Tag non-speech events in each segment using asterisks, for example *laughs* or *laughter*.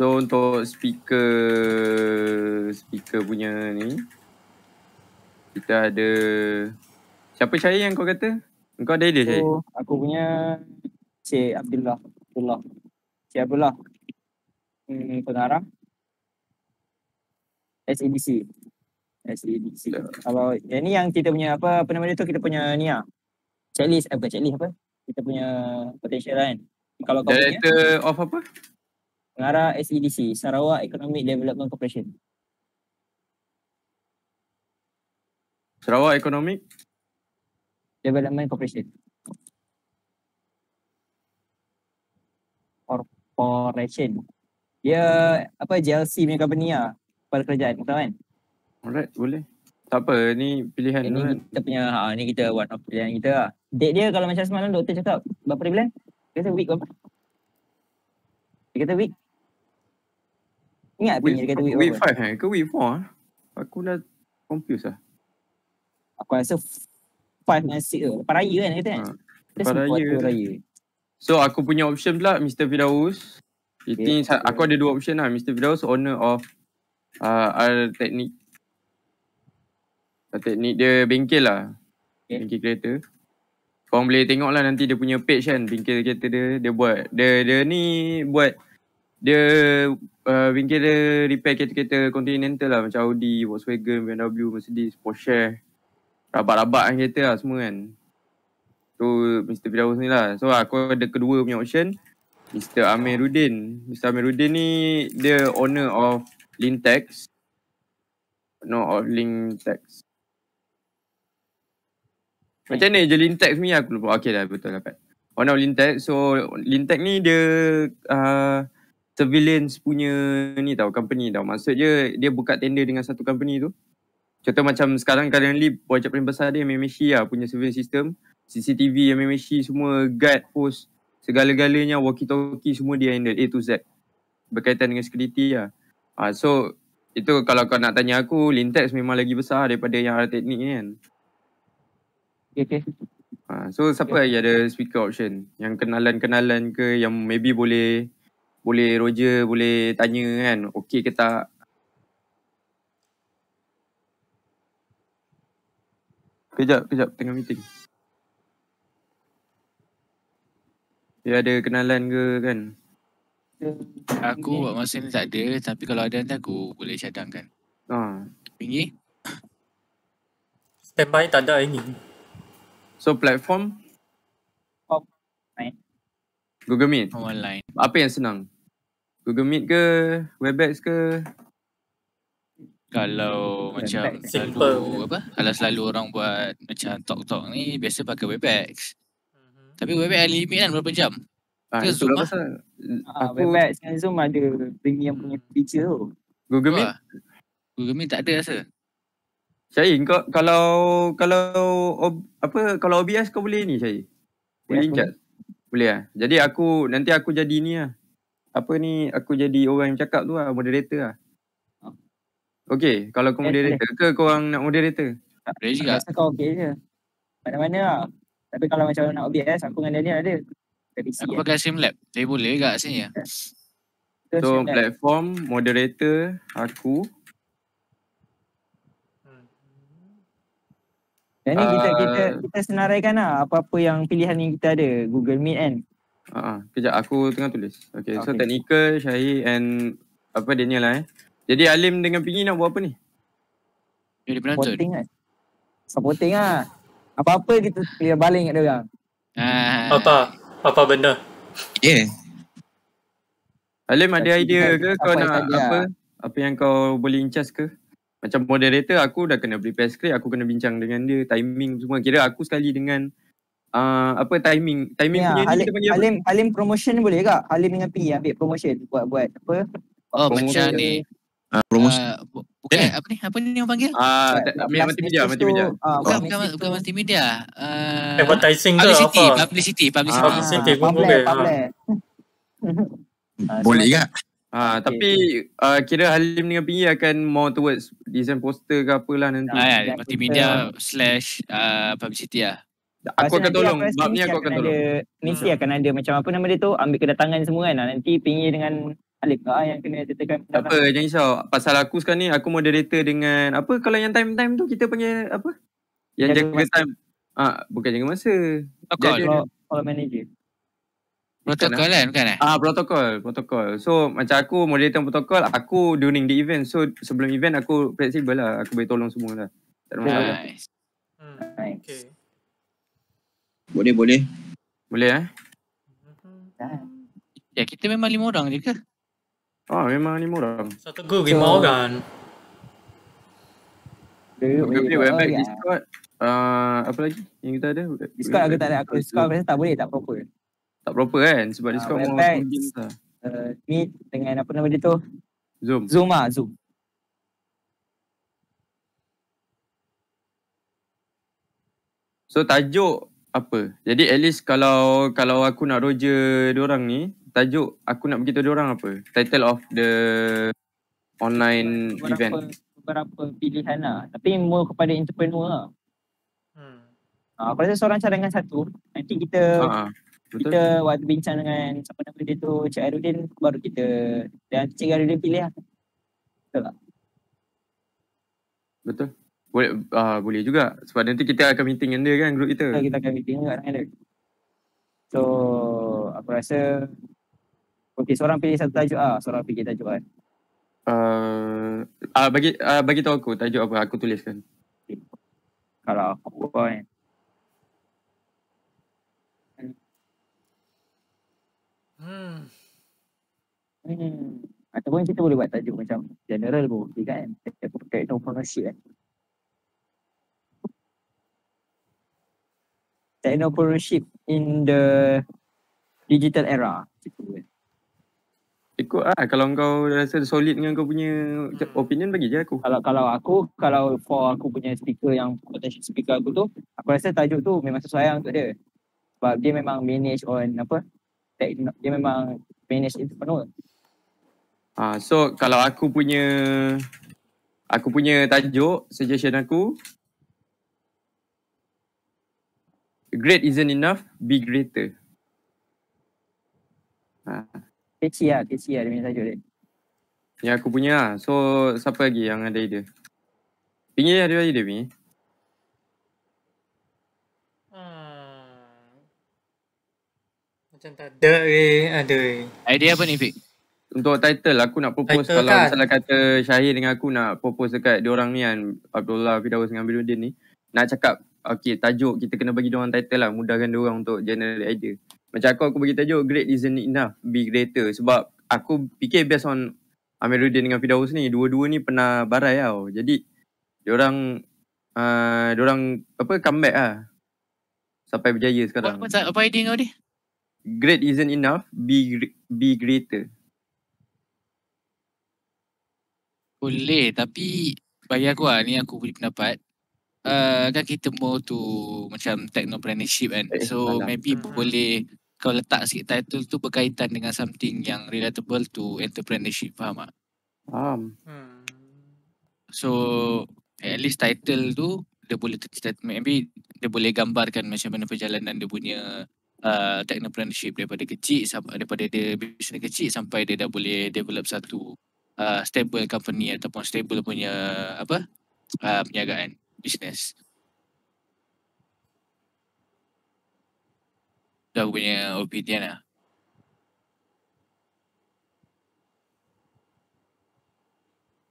So untuk speaker speaker punya ni kita ada siapa saya yang kau kata? Kau ada dia saya. Oh, aku punya Cik Abdullah. Abdullah. Cik Abdullah. Hmm, pengarang. SABC. SABC. Apa yang ni yang kita punya apa apa nama dia tu kita punya ni ah. Checklist apa checklist apa? Kita punya potential kan. Kalau kau Director punya, of apa? Ngara SEDC, Sarawak Economic Development Corporation. Sarawak Economic Development Corporation. Corporation. Dia apa JLC punya company lah. Kepala kerajaan, bukan kan? Alright, boleh. Tak apa, ni pilihan Ini kan? kita punya, ha, ni kita one of pilihan kita lah. Date dia kalau macam semalam doktor cakap, berapa dia bilang? Dia kata week berapa? Dia kata week Ingat tak dia kata wave 5 eh? Ke wave 4 eh? Aku dah confused lah. Aku rasa 5 dan 6 lah. Lepas raya kan kata kan? Ha. Lepas raya. So aku punya option pula Mr. Fidaus. Okay. okay. aku ada dua option lah. Mr. Fidaus owner of uh, R Technik. Teknik dia bengkel lah. Okay. Bengkel kereta. Korang boleh tengok lah nanti dia punya page kan. Bengkel kereta dia. Dia buat. Dia, dia ni buat. Dia uh, Wing kereta repair kereta-kereta continental lah Macam Audi, Volkswagen, BMW, Mercedes, Porsche Rabat-rabat kan kereta lah semua kan So Mr. Firdaus ni lah So aku ada kedua punya option Mr. Amiruddin Mr. Amiruddin ni dia owner of Lintex No of Lintex Macam ni je Lintex ni aku lupa Okay dah betul dapat lah, Oh no, Lintex So Lintex ni dia uh, surveillance punya ni tau company tau. Maksudnya dia buka tender dengan satu company tu. Contoh macam sekarang currently projek paling besar dia MMC lah punya surveillance system. CCTV, MMC semua, guard, post, segala-galanya, walkie-talkie semua dia handle A to Z. Berkaitan dengan security lah. Ha, so itu kalau kau nak tanya aku, Lintex memang lagi besar daripada yang ada teknik ni kan. Okay, okay. Ha, so siapa okay. lagi ada speaker option? Yang kenalan-kenalan ke yang maybe boleh boleh Roger boleh tanya kan okey ke tak Kejap, kejap. Tengah meeting. Dia ada kenalan ke kan? Aku buat masa ni tak ada. Tapi kalau ada nanti aku boleh cadangkan. Ha. Tinggi. Standby tak ada ini. So platform Google Meet. Online. Apa yang senang? Google Meet ke Webex ke? Kalau hmm. macam Webex. selalu Simple. apa? Kalau selalu orang buat macam talk-talk ni biasa pakai Webex. Uh-huh. Tapi Webex ada limit kan berapa jam? Ah, ke Zoom lah. Aku Webex dan Zoom ada premium punya hmm. feature tu. Google Meet? Ah. Google Meet tak ada rasa. Syai, kalau kalau apa kalau OBS kau boleh ni Syai? Boleh chat. Ya, boleh lah. Jadi aku, nanti aku jadi ni lah. Apa ni, aku jadi orang yang cakap tu lah, moderator lah. Okay, kalau aku moderator ke korang nak moderator? Tak, boleh juga. Rasa okay je. Mana-mana lah. Tapi kalau macam nak OBS, aku dengan Daniel ada. PC aku pakai Simlab. Dia boleh juga sebenarnya. So, so platform, moderator, aku. Dan ni uh, kita, kita, ah. kita senaraikan lah apa-apa yang pilihan yang kita ada. Google Meet kan? Uh, kejap aku tengah tulis. Okay, okay. so technical, Syahir and apa Daniel lah eh. Jadi Alim dengan Pingi nak buat apa ni? Jadi penonton. Supporting kan? Supporting ah Apa-apa kita clear baling kat dia uh. Apa? Apa benda? Yeah. Alim ada idea ke kau nak lah. apa? Apa yang kau boleh incas ke? macam moderator aku dah kena prepare script aku kena bincang dengan dia timing semua kira aku sekali dengan uh, apa timing timing yeah, punya Halim, dia panggil Halim, Halim promotion boleh ke Halim dengan P ambil promotion buat buat apa oh promotion ah, ah, macam ni uh, promotion uh, bukan apa ni apa ni yang panggil uh, ah multimedia ah, multimedia bukan bukan bukan multimedia uh, advertising ke publicity, publicity publicity publicity uh, publicity boleh boleh boleh boleh Ha, ah, ah, okay. tapi uh, kira Halim dengan Pinggi akan more towards design poster ke apalah nanti. Ha, ya, multimedia slash uh, publicity lah. Aku akan tolong. Bab ni aku akan tolong. Ada, mesti hmm. akan ada macam apa nama dia tu. Ambil kedatangan semua kan. Nanti Pinggi dengan Halim ke yang kena tetapkan. Tak apa, jangan risau. Pasal aku sekarang ni, aku moderator dengan apa kalau yang time-time tu kita panggil apa? Yang jaga, jaga time. Ah, ha, bukan jaga masa. Oh, call. Dia, manager. Protokol lah. kan bukan eh? Ah protokol, protokol. So macam aku moderator protokol, aku during the event. So sebelum event aku flexible lah, aku boleh tolong semua lah. Tak ada masalah. Nice. Hmm. Nice. Okay. Boleh, boleh. Boleh eh? Hmm. Ya, kita memang lima orang je ke? Ah, memang lima orang. Satu group lima so, orang. Boleh, boleh, boleh. Discord. Uh, apa lagi yang kita ada? Discord aku tak ada. Aku Discord aku rasa tak boleh, tak proper tak proper kan sebab dia ah, lah. uh, mengundi meet dengan apa nama dia tu Zoom Zoom ah Zoom So tajuk apa? Jadi at least kalau kalau aku nak roger orang ni, tajuk aku nak beritahu orang apa? Title of the online beberapa, event. Beberapa pilihan lah. Tapi more kepada entrepreneur lah. Hmm. Uh, aku rasa seorang cadangan satu, nanti kita uh-huh. Betul. Kita waktu bincang dengan siapa nama dia tu, Cik Airudin, baru kita dan Cik Airudin pilih lah. Betul tak? Betul. Boleh uh, boleh juga sebab nanti kita akan meeting dengan dia kan grup kita. Kita akan meeting juga dengan dia. So aku rasa okey seorang pilih satu tajuk ah, seorang pilih tajuk kan. Uh, uh, bagi uh, bagi tahu aku tajuk apa aku tuliskan. Okay. Kalau aku kan Hmm. Hmm. Ataupun kita boleh buat tajuk macam general pun okey kan? Aku pakai no promotion kan? Technopreneurship in the digital era. Ikut lah kalau kau rasa solid dengan kau punya hmm. opinion bagi je aku. Kalau kalau aku, kalau for aku punya speaker yang potential speaker aku tu, aku rasa tajuk tu memang sesuai lah untuk dia. Sebab dia memang manage on apa, dia memang manage entrepreneur. Ah, so kalau aku punya aku punya tajuk suggestion aku Great isn't enough, be greater. Ah, Kecil lah, kecil lah dia punya tajuk dia. Ya aku punya lah. So siapa lagi yang ada idea? Pingin ada lah idea pinggir. Macam tak ada eh, ada eh. Idea apa ni Fik? Untuk title aku nak propose title kalau kan? misalnya kata Syahir dengan aku nak propose dekat diorang ni kan Abdullah Fidawas dengan Abidudin ni Nak cakap okay tajuk kita kena bagi diorang title lah mudahkan diorang untuk general idea Macam aku aku bagi tajuk great isn't enough be greater sebab aku fikir based on Amiruddin dengan Fidawus ni dua-dua ni pernah barai tau jadi diorang uh, ah, diorang apa comeback lah sampai berjaya sekarang apa, apa, apa idea kau dia? great isn't enough be be greater boleh tapi bagi aku lah ni aku punya pendapat uh, kan kita more tu macam technopreneurship kan eh, so maybe tak. Hmm. boleh kau letak sikit title tu berkaitan dengan something yang relatable to entrepreneurship faham tak? faham hmm. so at least title tu dia boleh maybe dia boleh gambarkan macam mana perjalanan dia punya uh, technopreneurship daripada kecil sampai daripada dia bisnes kecil sampai dia dah boleh develop satu uh, stable company ataupun stable punya apa uh, perniagaan bisnes. Dah punya opinion lah.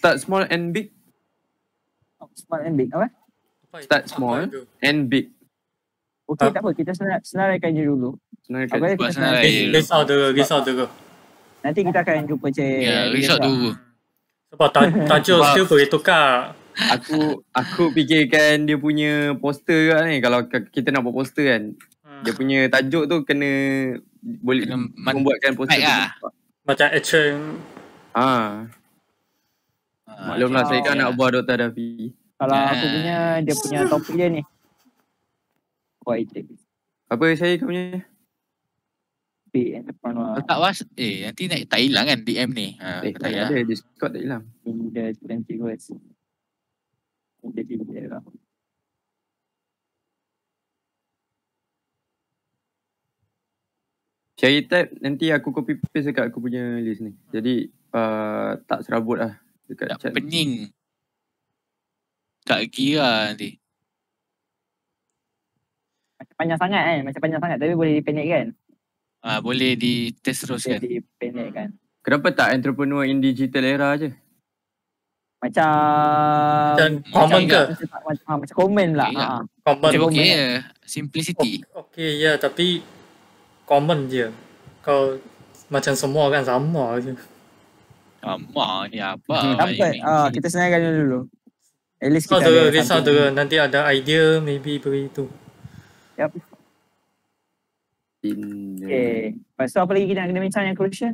Start small and big. Oh, small and big apa? Start small and big. Okey ha? tak apa kita senar, senaraikan je dulu. Senaraikan. Apa kita senaraikan dulu. Risau tu, risau tu. Nanti kita akan jumpa Cik. Ya, risau tu. Sebab ta tajuk still boleh tukar. Aku aku fikirkan dia punya poster juga ni. Kalau kita nak buat poster kan. Hmm. Dia punya tajuk tu kena boleh kena membuatkan poster tu. Lah. Macam action. Ha. Ah, Maklumlah ya. saya kan nak ya. buat Dr. Davi. Kalau aku ya. punya, dia punya topik dia ni apa item. Apa saya kau punya? Pay Tak was eh nanti naik tak hilang kan DM ni. Ha eh, tak ya. ada Discord tak hilang. Ada trend tu guys. Ada di dia. Cari tap nanti aku copy paste dekat aku punya list ni. Jadi uh, tak serabut lah dekat tak chat. Tak pening. Tak kira lah nanti panjang sangat kan. Macam panjang sangat tapi boleh dipendekkan. Ah uh, boleh di test terus kan. Dipendekkan. Kenapa tak entrepreneur in digital era aje? Macam macam common ke? Macam, macam common lah. Ha. Common. okay, common. Ya. simplicity. Okay, ya yeah, tapi common je. Kau macam semua kan sama je. Sama ni apa? Tak hmm, ah, kita senaikan dulu. At least kita oh, tu, risau tu. Nanti ada idea, maybe beri tu dah before. Okay. Lepas apa lagi kita nak kena bincang yang crucial?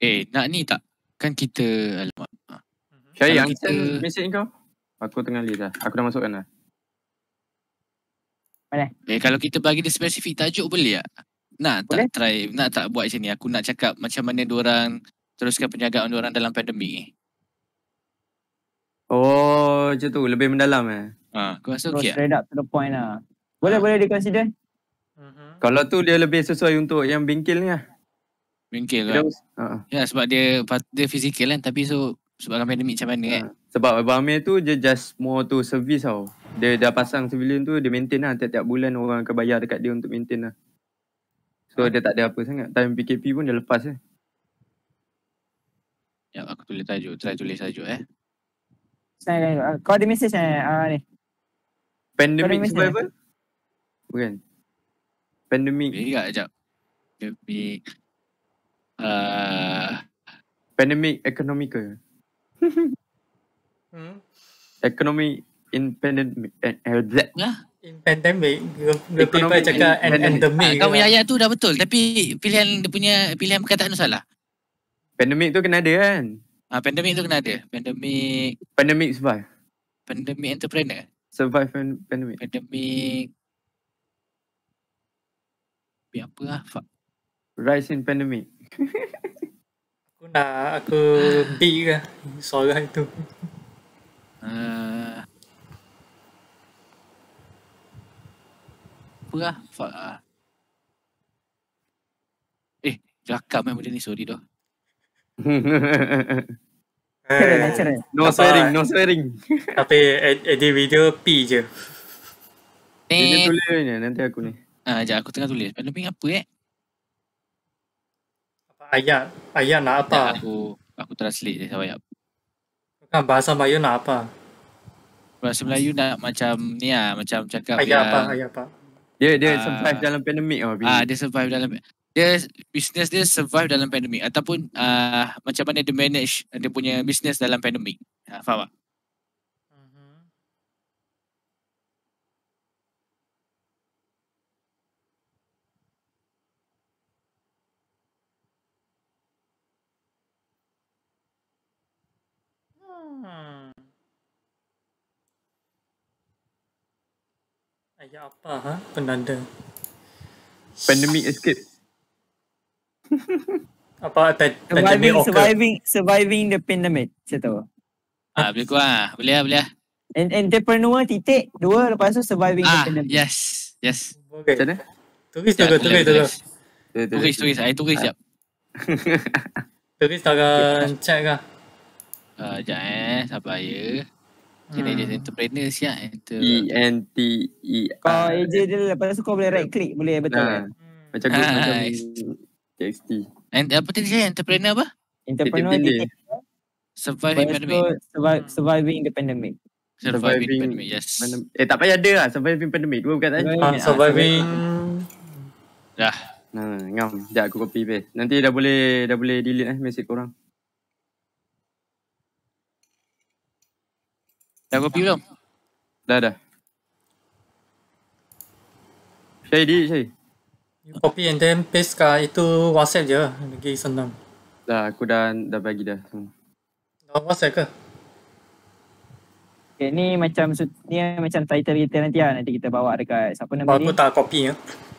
Eh, nak ni tak? Kan kita... Alamak. Ah. Syai, yang kita... mesej kau? Aku tengah lihat. dah. Aku dah masukkan dah. Boleh. Eh, kalau kita bagi dia spesifik tajuk boleh tak? Nak boleh. tak try, nak tak buat macam ni. Aku nak cakap macam mana orang teruskan penjagaan orang dalam pandemik ni. Oh, macam tu. Lebih mendalam eh. Ha. aku rasa okey Straight up to the point lah. Boleh, ha. boleh di consider. Mm-hmm. Kalau tu dia lebih sesuai untuk yang bingkil ni lah. Bingkil lah. uh Ya, sebab dia dia fizikal kan. Tapi so, sebab ramai demik macam mana uh. kan. Sebab Abang Amir tu, dia just more to service tau. Dia dah pasang civilian tu, dia maintain lah. Tiap-tiap bulan orang akan bayar dekat dia untuk maintain lah. So, dia tak ada apa sangat. Time PKP pun dia lepas eh. Ya, aku tulis tajuk. Try tulis tajuk eh. Kau ada mesej eh, uh, ni? Pandemic survival? Bukan. Pandemic. Ingat sekejap. Pandemic. Uh... Pandemic economical. *laughs* hmm? Economy in pandemic. Eh, uh, eh, that. Nah? Pandemic Dia paper cakap Endemic ah, Kau punya tu dah betul Tapi Pilihan dia punya Pilihan perkataan tu salah Pandemik tu kena ada kan Ah, pandemik tu kena ada Pandemik. Pandemik sebab. Pandemik entrepreneur survive pandemic. Pandemic. Tapi apa lah. Fuck. Rise in pandemic. *laughs* aku nak aku B lah suara itu. Uh, apa lah. Fuck ah? Eh, rakam eh benda ni. Sorry dah. *laughs* Eh, natural. No swearing, no swearing. *laughs* Tapi edit eh, video P je. Eh. tulis ni, nanti aku ni. Ah, uh, jap aku tengah tulis. Pandu ping apa eh? Apa ayat? Ayat nak apa? Ya, aku aku translate dia sampai apa. bahasa Melayu nak apa? Bahasa Melayu nak macam ni ah, macam cakap ayat ya. Ayat apa? Ayat apa? Dia dia uh, survive dalam pandemik oh. Ah, uh, dia survive dalam dia bisnes dia survive dalam pandemik ataupun uh, macam mana dia manage uh, dia punya bisnes dalam pandemik. Uh, faham tak? Hmm. hmm. apa ha? Penanda. Pandemic escape. Apa tajuk surviving, ni surviving, surviving the pandemic Macam ah, Boleh kuat lah Boleh lah boleh lah And titik Dua lepas tu surviving the ah, pandemic Yes Yes okay. Macam mana Turis turis turis Turis turis ah. Saya *laughs* turis sekejap Turis takkan check lah Sekejap ah, eh Sabar ya Kena dia hmm. entrepreneur siap enter. E N T E R. Kau aja dia lepas tu kau boleh right click boleh betul. Kan? Hmm. macam TXT. And apa tu saya entrepreneur apa? Entrepreneur dia. Surviving pandemic. Surviving the pandemic. Surviving, pandemic, yes. Eh tak payah ada lah surviving pandemic. Dua perkataan. Uh, ah, surviving. Dah. Nah, ngam. Sekejap aku copy paste. Nanti dah boleh dah boleh delete eh mesej korang. Dah copy belum? Dah dah. Syahidi, Syahidi copy and then paste kat itu WhatsApp je lagi senang. Dah aku dah dah bagi dah. semua. Dah WhatsApp ke? Okay, ni macam ni macam title kita nanti lah nanti kita bawa dekat siapa nama ni? Oh, aku tak copy ya.